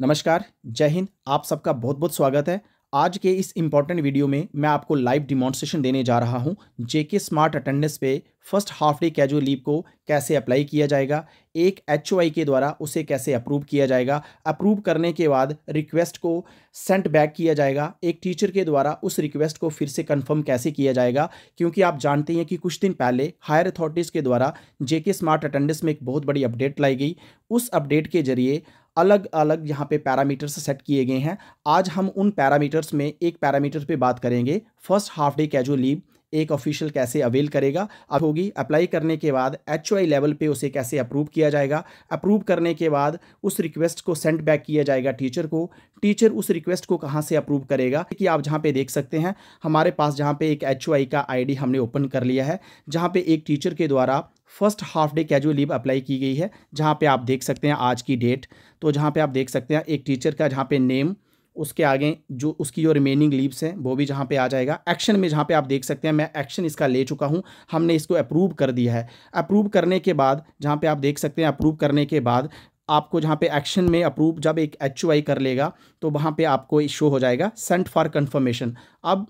नमस्कार जय हिंद आप सबका बहुत बहुत स्वागत है आज के इस इम्पॉर्टेंट वीडियो में मैं आपको लाइव डिमॉन्स्ट्रेशन देने जा रहा हूं जेके स्मार्ट अटेंडेंस पे first half day casual leave को कैसे अप्लाई किया जाएगा एक एच के द्वारा उसे कैसे अप्रूव किया जाएगा अप्रूव करने के बाद रिक्वेस्ट को सेंट बैक किया जाएगा एक टीचर के द्वारा उस रिक्वेस्ट को फिर से कंफर्म कैसे किया जाएगा क्योंकि आप जानते हैं कि कुछ दिन पहले हायर अथॉरिटीज़ के द्वारा जेके स्मार्ट अटेंडेंस में एक बहुत बड़ी अपडेट लाई गई उस अपडेट के जरिए अलग अलग यहाँ पे पैरामीटर्स सेट किए गए हैं आज हम उन पैरामीटर्स में एक पैरामीटर पे बात करेंगे first half day casual leave एक ऑफिशियल कैसे अवेल करेगा अब होगी अप्लाई करने के बाद एच लेवल पे उसे कैसे अप्रूव किया जाएगा अप्रूव करने के बाद उस रिक्वेस्ट को सेंड बैक किया जाएगा टीचर को टीचर उस रिक्वेस्ट को कहाँ से अप्रूव करेगा कि आप जहाँ पे देख सकते हैं हमारे पास जहाँ पे एक एच का आई हमने ओपन कर लिया है जहाँ पर एक टीचर के द्वारा first half day casual leave apply की गई है जहाँ पर आप देख सकते हैं आज की डेट तो जहाँ पर आप देख सकते हैं एक टीचर का जहाँ पे नेम उसके आगे जो उसकी जो रिमेनिंग लीव्स हैं वो भी जहाँ पे आ जाएगा एक्शन में जहाँ पे आप देख सकते हैं मैं एक्शन इसका ले चुका हूँ हमने इसको अप्रूव कर दिया है अप्रूव करने के बाद जहाँ पे आप देख सकते हैं अप्रूव करने के बाद आपको जहाँ पे एक्शन में अप्रूव जब एक एच कर लेगा तो वहाँ पर आपको शो हो जाएगा सेंट फॉर कन्फर्मेशन अब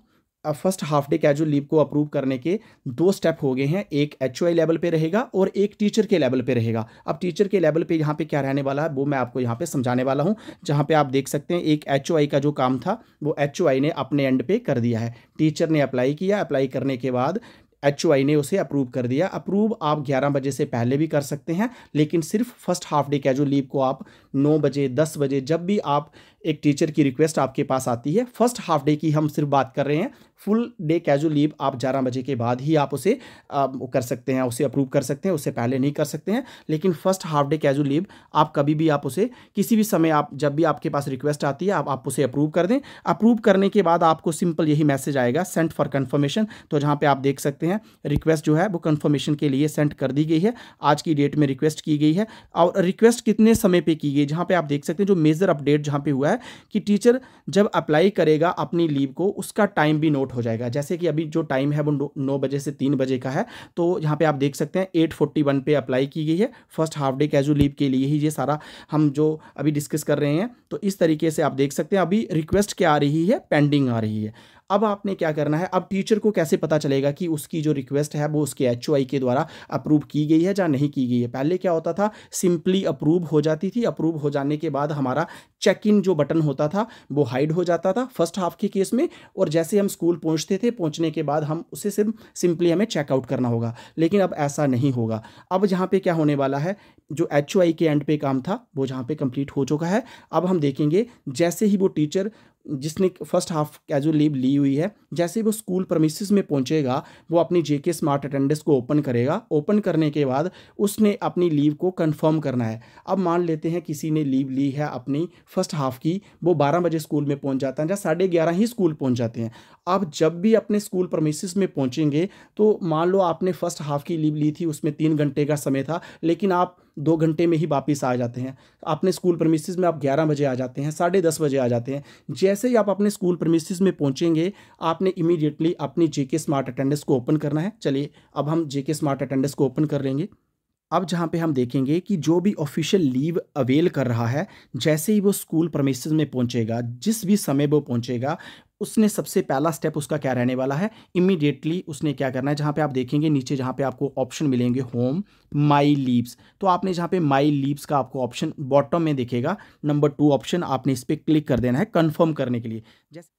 first half day casual leave को अप्रूव करने के दो स्टेप हो गए हैं एक एच लेवल पे रहेगा और एक टीचर के लेवल पे रहेगा अब टीचर के लेवल पे यहाँ पे क्या रहने वाला है वो मैं आपको यहाँ पे समझाने वाला हूँ जहाँ पे आप देख सकते हैं एक एच का जो काम था वो एच ने अपने एंड पे कर दिया है टीचर ने अप्लाई किया अप्लाई करने के बाद एच ने उसे अप्रूव कर दिया अप्रूव आप 11 बजे से पहले भी कर सकते हैं लेकिन सिर्फ first half day casual leave को आप 9 बजे 10 बजे जब भी आप एक टीचर की रिक्वेस्ट आपके पास आती है फर्स्ट हाफ डे की हम सिर्फ बात कर रहे हैं फुल डे कैजुअल लीव आप ग्यारह बजे के बाद ही आप उसे आ, कर सकते हैं उसे अप्रूव कर सकते हैं उससे पहले नहीं कर सकते हैं लेकिन first half day casual leave आप कभी भी आप उसे किसी भी समय आप जब भी आपके पास रिक्वेस्ट आती है आप, आप उसे अप्रूव कर दें अप्रूव करने के बाद आपको सिंपल यही मैसेज आएगा सेंट फॉर कन्फर्मेशन तो जहाँ पर आप देख सकते हैं रिक्वेस्ट जो है वो कन्फर्मेशन के लिए सेंड कर दी गई है आज की डेट में रिक्वेस्ट की गई है और रिक्वेस्ट कितने समय पर की गई जहाँ पर आप देख सकते हैं जो मेजर अपडेट जहाँ पर हुआ है है कि टीचर जब अप्लाई करेगा अपनी लीव को उसका टाइम भी नोट हो जाएगा जैसे कि अभी जो टाइम है वो नौ बजे से तीन बजे का है तो यहाँ पे आप देख सकते हैं एट फोर्टी वन पे अप्लाई की गई है first half day casual leave के लिए ही ये सारा हम जो अभी डिस्कस कर रहे हैं तो इस तरीके से आप देख सकते हैं अभी रिक्वेस्ट क्या आ रही है पेंडिंग आ रही है अब आपने क्या करना है अब टीचर को कैसे पता चलेगा कि उसकी जो रिक्वेस्ट है वो उसके एच के द्वारा अप्रूव की गई है या नहीं की गई है पहले क्या होता था सिंपली अप्रूव हो जाती थी अप्रूव हो जाने के बाद हमारा चेक इन जो बटन होता था वो हाइड हो जाता था फर्स्ट हाफ के केस में और जैसे हम स्कूल पहुंचते थे पहुंचने के बाद हम उसे सिर्फ सिंपली हमें चेकआउट करना होगा लेकिन अब ऐसा नहीं होगा अब जहाँ पे क्या होने वाला है जो एच के एंड पे काम था वो जहाँ पे कंप्लीट हो चुका है अब हम देखेंगे जैसे ही वो टीचर जिसने फर्स्ट हाफ कैजुअल लीव ली हुई है जैसे ही वो स्कूल प्रमिसिस में पहुंचेगा वो अपनी जेके स्मार्ट अटेंडेंस को ओपन करेगा ओपन करने के बाद उसने अपनी लीव को कंफर्म करना है अब मान लेते हैं किसी ने लीव ली है अपनी फर्स्ट हाफ की वो बारह बजे स्कूल में पहुंच जाता है या साढ़े ग्यारह ही स्कूल पहुंच जाते हैं आप जब भी अपने स्कूल प्रमिसिस में पहुंचेंगे तो मान लो आपने फर्स्ट हाफ की लीव ली थी उसमें तीन घंटे का समय था लेकिन आप दो घंटे में ही वापस आ जाते हैं अपने स्कूल प्रमिसिस में आप ग्यारह बजे आ जाते हैं साढ़े दस बजे आ जाते हैं जैसे ही आप अपने स्कूल प्रमिसिस में पहुंचेंगे आपने इमीडिएटली अपनी जेके स्मार्ट अटेंडेंस को ओपन करना है चलिए अब हम जेके स्मार्ट अटेंडेंस को ओपन कर लेंगे अब जहाँ पे हम देखेंगे कि जो भी ऑफिशियल लीव अवेल कर रहा है जैसे ही वो स्कूल प्रमिसेस में पहुँचेगा जिस भी समय वो पहुँचेगा उसने सबसे पहला स्टेप उसका क्या रहने वाला है इमीडिएटली उसने क्या करना है जहाँ पे आप देखेंगे नीचे जहाँ पे आपको ऑप्शन मिलेंगे होम माई लीव्स तो आपने जहाँ पे माई लीव्स का आपको ऑप्शन बॉटम में देखेगा नंबर टू ऑप्शन आपने इस पर क्लिक कर देना है कन्फर्म करने के लिए जैसे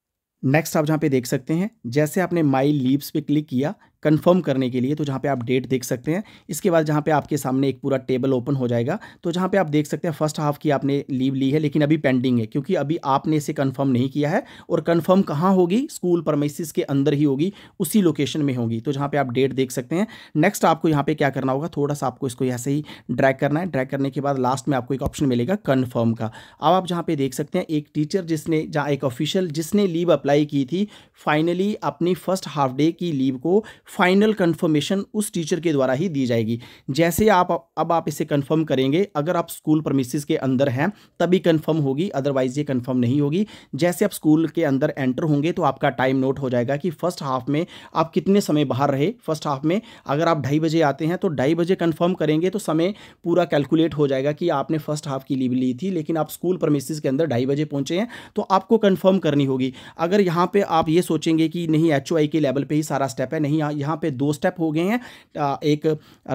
नेक्स्ट आप जहाँ पे देख सकते हैं जैसे आपने माई लीव्स पे क्लिक किया कंफर्म करने के लिए तो जहाँ पे आप डेट देख सकते हैं इसके बाद जहाँ पे आपके सामने एक पूरा टेबल ओपन हो जाएगा तो जहाँ पे आप देख सकते हैं फर्स्ट हाफ की आपने लीव ली है लेकिन अभी पेंडिंग है क्योंकि अभी आपने इसे कन्फर्म नहीं किया है और कन्फर्म कहाँ होगी स्कूल परमेसिस के अंदर ही होगी उसी लोकेशन में होगी तो जहाँ पर आप डेट देख सकते हैं नेक्स्ट आपको यहाँ पर क्या करना होगा थोड़ा सा आपको इसको ऐसे ही ड्रैक करना है ड्रैक करने के बाद लास्ट में आपको एक ऑप्शन मिलेगा कन्फर्म का अब आप जहाँ पर देख सकते हैं एक टीचर जिसने जहाँ एक ऑफिशियल जिसने लीव अप्लाई की थी फाइनली अपनी फर्स्ट हाफ डे की लीव को फाइनल कन्फर्मेशन उस टीचर के द्वारा ही दी जाएगी जैसे आप अब आप इसे कंफर्म करेंगे अगर आप स्कूल परमिसेस के अंदर हैं तभी कंफर्म होगी अदरवाइज ये कंफर्म नहीं होगी जैसे आप स्कूल के अंदर एंटर होंगे तो आपका टाइम नोट हो जाएगा कि फर्स्ट हाफ में आप कितने समय बाहर रहे फर्स्ट हाफ में अगर आप ढाई बजे आते हैं तो ढाई बजे कन्फर्म करेंगे तो समय पूरा कैलकुलेट हो जाएगा कि आपने फर्स्ट हाफ की लीव ली थी लेकिन आप स्कूल परमिसेस के अंदर ढाई बजे पहुँचे हैं तो आपको कन्फर्म करनी होगी अगर यहाँ पर आप ये सोचेंगे कि नहीं एच के लेवल पर ही सारा स्टेप है नहीं यहाँ पे दो स्टेप हो गए हैं एक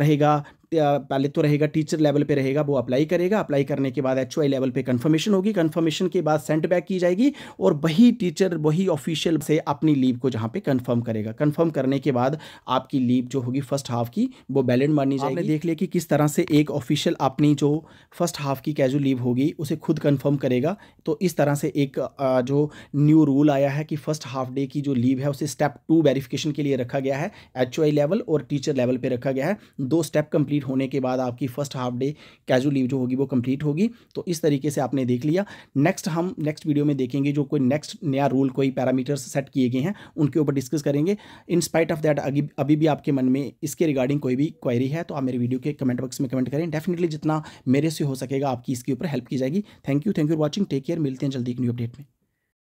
रहेगा पहले तो रहेगा टीचर लेवल पे रहेगा वो अप्लाई करेगा अप्लाई करने के बाद एच लेवल पे कंफर्मेशन होगी कंफर्मेशन के बाद सेंड बैक की जाएगी और वही टीचर वही ऑफिशियल से अपनी लीव को जहाँ पे कंफर्म करेगा कंफर्म करने के बाद आपकी लीव जो होगी फर्स्ट हाफ की वो बैलेंड मारनी जाएगी देख लिया कि किस तरह से एक ऑफिशियल अपनी जो फर्स्ट हाफ की कैजुअल लीव होगी उसे खुद कन्फर्म करेगा तो इस तरह से एक जो न्यू रूल आया है कि फर्स्ट हाफ डे की जो लीव है उसे स्टेप टू वेरिफिकेशन के लिए रखा गया है एच लेवल और टीचर लेवल पर रखा गया है दो स्टेप कंप्लीट कंप्लीट होने के बाद आपकी first half day casual leave जो होगी वो कंप्लीट होगी तो इस तरीके से आपने देख लिया नेक्स्ट हम नेक्स्ट वीडियो में देखेंगे जो कोई नेक्स्ट नया रूल कोई पैरामीटर्स सेट किए गए हैं उनके ऊपर डिस्कस करेंगे इन स्पाइट ऑफ दैट अभी भी आपके मन में इसके रिगार्डिंग कोई भी क्वेरी है तो आप मेरे वीडियो के कमेंट बॉक्स में कमेंट करें डेफिनेटली जितना मेरे से हो सकेगा आपकी इसके ऊपर हेल्प की जाएगी thank you thank you for watching take care मिलते हैं जल्दी एक न्यू अपडेट में